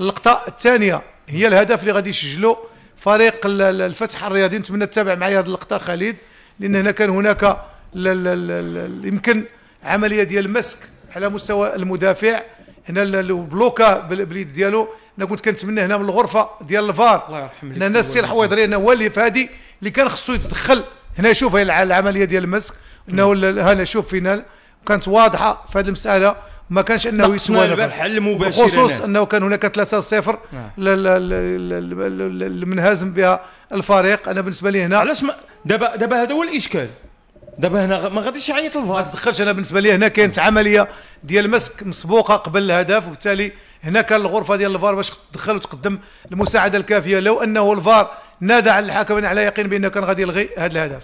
اللقطه الثانيه هي الهدف اللي غادي يسجلو فريق الفتح الرياضي نتمنى تتابع معايا هذه اللقطه خالد لان هنا كان هناك يمكن عمليه ديال المسك على مستوى المدافع هنا البلوكا باليد ديالو انا كنت كنتمنى هنا من الغرفه ديال الفار الله يرحم هنا الناس يلحقوا الحويضري انه هو اللي فادي اللي كان خصو يتدخل هنا شوف العمليه ديال المسك انه هنا شوف فينا كانت واضحه في هذه المساله ما كانش انه يسوانا الحل خصوص انه كان هناك 3-0 المنهزم آه. بها الفريق انا بالنسبه لي هنا علاش دابا دابا هذا هو الاشكال دابا هنا ما غاديش يعيط الفار ما تدخلش انا بالنسبه لي هنا كانت عمليه ديال مسك مسبوقه قبل الهدف وبالتالي هنا كان الغرفه ديال الفار باش تدخل وتقدم المساعده الكافيه لو انه الفار نادى على الحكم على يقين بانه كان غادي يلغي هذا الهدف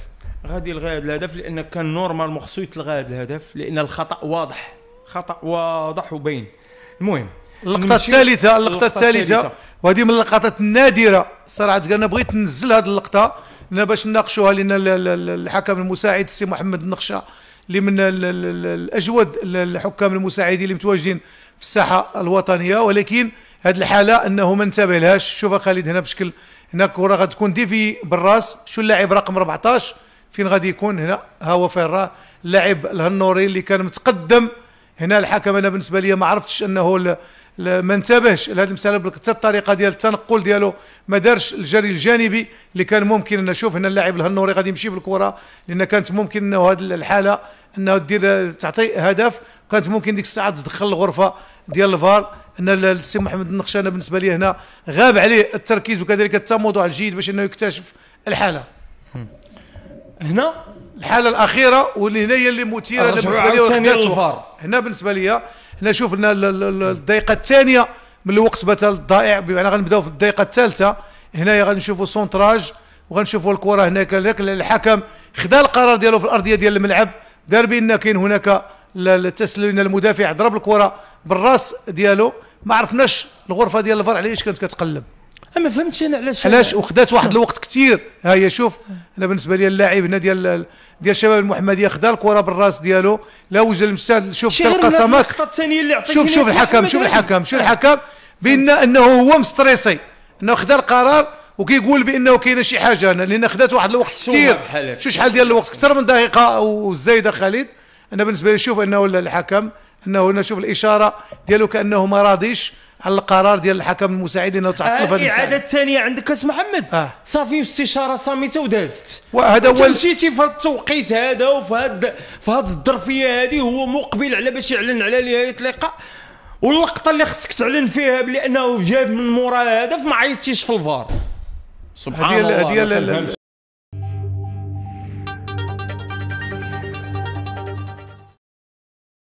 غادي يلغي هذا الهدف لان كان نورمال خصو يتلغى هذا الهدف لان الخطا واضح خطا واضح وبين المهم اللقطه الثالثه اللقطه الثالثه وهذه من اللقطات النادره صراحه انا بغيت ننزل هذه اللقطه باش نناقشوها لان الحكم المساعد السي محمد النقشة اللي من الاجود الحكام المساعدين اللي متواجدين في الساحه الوطنيه ولكن هذه الحاله انه ما انتبه لهاش شوف خالد هنا بشكل هنا كره غتكون ديفي بالراس شو اللاعب رقم 14 فين غادي يكون هنا ها هو فين راه اللاعب الهنوري اللي كان متقدم هنا الحكم انا بالنسبه لي ما عرفتش انه ل... ل... ما انتبهش لهذه المساله حتى الطريقه ديال التنقل ديالو ما دارش الجري الجانبي اللي كان ممكن ان نشوف هنا اللاعب الهنوري غادي يمشي بالكره لان كانت ممكن انه هذه الحاله انه دير تعطي هدف كانت ممكن ديك الساعه تدخل الغرفه ديال الفار ان السي محمد انا بالنسبه لي هنا غاب عليه التركيز وكذلك التموضع الجيد باش انه يكتشف الحاله هنا الحاله الاخيره واللي هي اللي مثيره بالنسبه لي الفار هنا بالنسبه لي هنا شوف لنا الدقيقه الثانيه من الوقت بات الضائع بمعنى غنبداو في الدقيقه الثالثه هنايا غنشوفوا سونتراج وغنشوفوا الكره هناك الحكم خدا القرار ديالو في الارضيه ديال الملعب دار بان كاين هناك التسلل المدافع ضرب الكره بالراس ديالو ما عرفناش الغرفه ديال الفار علاش كانت كتقلب ما فهمتش انا علاش علاش وخدات واحد الوقت كثير ها هي شوف انا بالنسبه لي اللاعب هنا ديال ديال شباب المحمديه خدا الكره بالراس ديالو لا وجه المستاد شوف حتى القصمات شوف شوف الحكم شوف الحكم آه. شوف الحكم بان انه هو مستريسي انه خدا القرار وكيقول بانه كاينه شي حاجه هنا لان خدات واحد الوقت كثير شوف شحال ديال الوقت اكثر من دقيقه وزايده خالد انا بالنسبه لي شوف انه الحكم انه هنا شوف الاشاره ديالو كانه ما راضيش على القرار ديال الحكم آه، المساعد انه تعطل في هذه الاعاده الثانيه عندك اس محمد آه. صافي استشاره صامته ودازت وهذا هو مشيتي في التوقيت هذا وفي هذا في هذه الظرفيه هذه هو مقبل على باش يعلن على نهايه اللقاء واللقطه اللي خصك تعلن فيها بانه جاب من مورا هدف ما عيطتيش في الفار سبحان الله